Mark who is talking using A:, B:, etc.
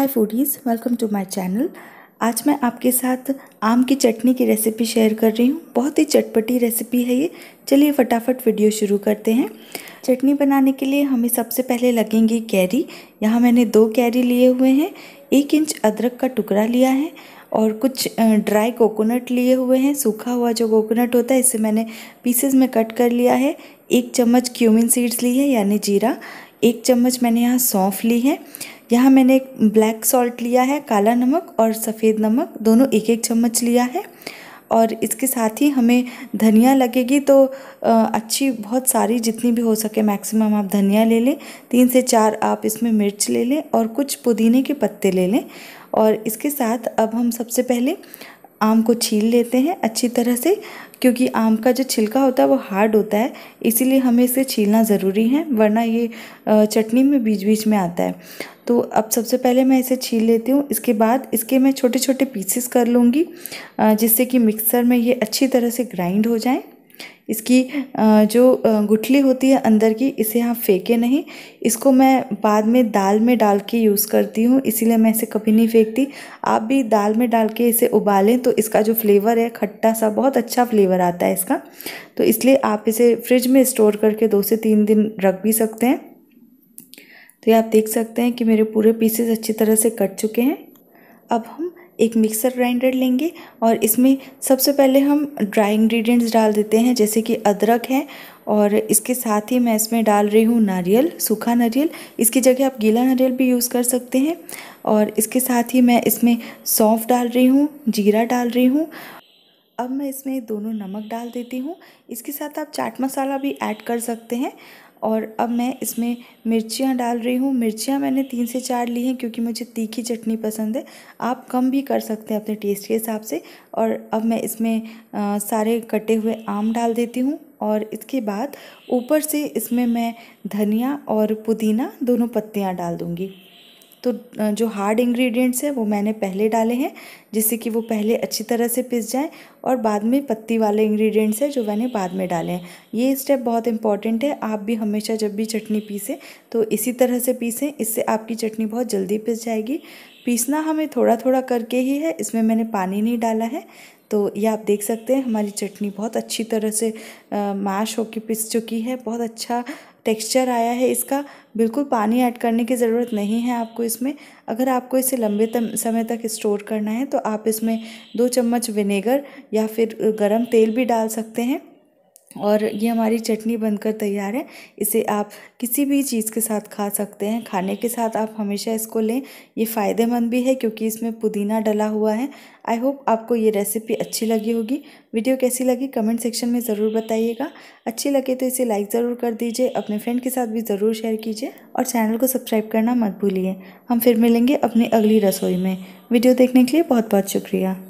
A: hi foodies welcome to my channel आज मैं आपके साथ आम की चटनी की रेसिपी शेयर कर रही हूँ बहुत ही चटपटी रेसिपी है ये चलिए फटाफट वीडियो शुरू करते हैं चटनी बनाने के लिए हमें सबसे पहले लगेंगी कैरी यहाँ मैंने दो कैरी लिए हुए हैं एक इंच अदरक का टुकड़ा लिया है और कुछ ड्राई कोकोनट लिए हुए हैं सूखा हुआ जो कोकोनट होता है इसे मैंने पीसेस में कट कर लिया है एक चम्मच क्यूमिन सीड्स ली है यानी जीरा एक चम्मच मैंने यहाँ सौंफ ली है यहाँ मैंने एक ब्लैक सॉल्ट लिया है काला नमक और सफ़ेद नमक दोनों एक एक चम्मच लिया है और इसके साथ ही हमें धनिया लगेगी तो अच्छी बहुत सारी जितनी भी हो सके मैक्सिमम आप धनिया ले लें तीन से चार आप इसमें मिर्च ले लें और कुछ पुदीने के पत्ते ले लें और इसके साथ अब हम सबसे पहले आम को छील लेते हैं अच्छी तरह से क्योंकि आम का जो छिलका होता है वो हार्ड होता है इसीलिए हमें इसे छीलना ज़रूरी है वरना ये चटनी में बीच बीच में आता है तो अब सबसे पहले मैं इसे छील लेती हूँ इसके बाद इसके मैं छोटे छोटे पीसेस कर लूँगी जिससे कि मिक्सर में ये अच्छी तरह से ग्राइंड हो जाएँ इसकी जो गुठली होती है अंदर की इसे आप फेंके नहीं इसको मैं बाद में दाल में डाल के यूज़ करती हूँ इसीलिए मैं इसे कभी नहीं फेंकती आप भी दाल में डाल के इसे उबालें तो इसका जो फ्लेवर है खट्टा सा बहुत अच्छा फ्लेवर आता है इसका तो इसलिए आप इसे फ्रिज में स्टोर करके दो से तीन दिन रख भी सकते हैं तो ये आप देख सकते हैं कि मेरे पूरे पीसेस अच्छी तरह से कट चुके हैं अब हम एक मिक्सर ग्राइंडर लेंगे और इसमें सबसे पहले हम ड्राई इंग्रेडिएंट्स डाल देते हैं जैसे कि अदरक है और इसके साथ ही मैं इसमें डाल रही हूँ नारियल सूखा नारियल इसकी जगह आप गीला नारियल भी यूज़ कर सकते हैं और इसके साथ ही मैं इसमें सौंफ डाल रही हूँ जीरा डाल रही हूँ अब मैं इसमें दोनों नमक डाल देती हूँ इसके साथ आप चाट मसाला भी ऐड कर सकते हैं और अब मैं इसमें मिर्चियाँ डाल रही हूँ मिर्चियाँ मैंने तीन से चार ली हैं क्योंकि मुझे तीखी चटनी पसंद है आप कम भी कर सकते हैं अपने टेस्ट के हिसाब से और अब मैं इसमें आ, सारे कटे हुए आम डाल देती हूँ और इसके बाद ऊपर से इसमें मैं धनिया और पुदीना दोनों पत्तियाँ डाल दूँगी तो जो हार्ड इंग्रेडिएंट्स हैं वो मैंने पहले डाले हैं जिससे कि वो पहले अच्छी तरह से पिस जाएँ और बाद में पत्ती वाले इंग्रेडिएंट्स हैं जो मैंने बाद में डाले हैं ये स्टेप बहुत इंपॉर्टेंट है आप भी हमेशा जब भी चटनी पीसें तो इसी तरह से पीसें इससे आपकी चटनी बहुत जल्दी पिस जाएगी पीसना हमें थोड़ा थोड़ा करके ही है इसमें मैंने पानी नहीं डाला है तो ये आप देख सकते हैं हमारी चटनी बहुत अच्छी तरह से मैश होकर पिस चुकी है बहुत अच्छा टेक्सचर आया है इसका बिल्कुल पानी ऐड करने की ज़रूरत नहीं है आपको इसमें अगर आपको इसे लंबे समय तक स्टोर करना है तो आप इसमें दो चम्मच विनेगर या फिर गरम तेल भी डाल सकते हैं और ये हमारी चटनी बनकर तैयार है इसे आप किसी भी चीज़ के साथ खा सकते हैं खाने के साथ आप हमेशा इसको लें ये फ़ायदेमंद भी है क्योंकि इसमें पुदीना डला हुआ है आई होप आपको ये रेसिपी अच्छी लगी होगी वीडियो कैसी लगी कमेंट सेक्शन में ज़रूर बताइएगा अच्छी लगे तो इसे लाइक ज़रूर कर दीजिए अपने फ्रेंड के साथ भी ज़रूर शेयर कीजिए और चैनल को सब्सक्राइब करना मत भूलिए हम फिर मिलेंगे अपनी अगली रसोई में वीडियो देखने के लिए बहुत बहुत शुक्रिया